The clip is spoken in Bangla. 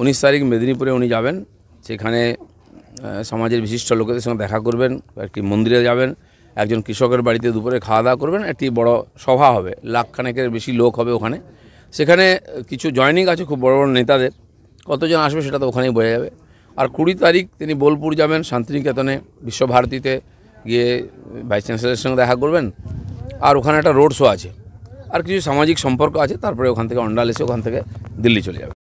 উনিশ তারিখ মেদিনীপুরে উনি যাবেন সেখানে সমাজের বিশিষ্ট লোকেদের সঙ্গে দেখা করবেন একটি মন্দিরে যাবেন একজন কৃষকের বাড়িতে দুপুরে খাওয়া দাওয়া করবেন একটি বড় সভা হবে লাখখানেকের বেশি লোক হবে ওখানে সেখানে কিছু জয়নিং আছে খুব বড় বড় নেতাদের কতজন আসবে সেটা তো ওখানেই বোঝা যাবে আর কুড়ি তারিখ তিনি বোলপুর যাবেন শান্তিনিকেতনে বিশ্বভারতীতে গিয়ে ভাইস চ্যান্সেলারের সঙ্গে দেখা করবেন আর ওখানে একটা রোড শো আছে আর কিছু সামাজিক সম্পর্ক আছে তারপরে ওখান থেকে অন্ডাল এসে ওখান থেকে দিল্লি চলে যাবে